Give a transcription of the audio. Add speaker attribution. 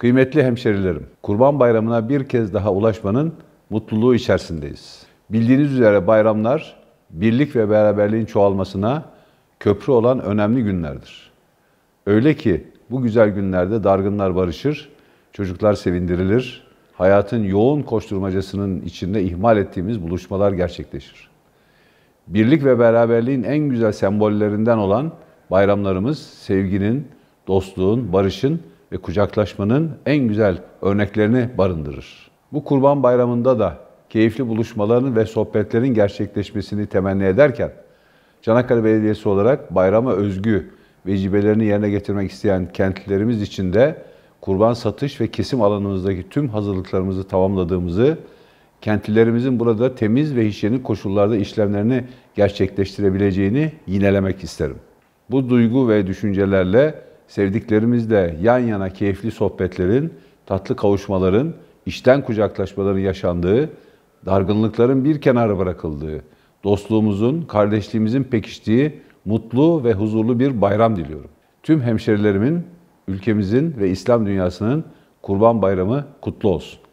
Speaker 1: Kıymetli hemşerilerim, Kurban Bayramı'na bir kez daha ulaşmanın mutluluğu içerisindeyiz. Bildiğiniz üzere bayramlar birlik ve beraberliğin çoğalmasına köprü olan önemli günlerdir. Öyle ki bu güzel günlerde dargınlar barışır, çocuklar sevindirilir, hayatın yoğun koşturmacasının içinde ihmal ettiğimiz buluşmalar gerçekleşir. Birlik ve beraberliğin en güzel sembollerinden olan bayramlarımız sevginin, dostluğun, barışın ve kucaklaşmanın en güzel örneklerini barındırır. Bu Kurban Bayramı'nda da keyifli buluşmaların ve sohbetlerin gerçekleşmesini temenni ederken, Çanakkale Belediyesi olarak bayrama özgü vecibelerini yerine getirmek isteyen kentlilerimiz için de kurban satış ve kesim alanımızdaki tüm hazırlıklarımızı tamamladığımızı, kentlilerimizin burada temiz ve hijyenik koşullarda işlemlerini gerçekleştirebileceğini yinelemek isterim. Bu duygu ve düşüncelerle sevdiklerimizle yan yana keyifli sohbetlerin, tatlı kavuşmaların, içten kucaklaşmaların yaşandığı, dargınlıkların bir kenara bırakıldığı, dostluğumuzun, kardeşliğimizin pekiştiği mutlu ve huzurlu bir bayram diliyorum. Tüm hemşerilerimin, ülkemizin ve İslam dünyasının Kurban Bayramı kutlu olsun.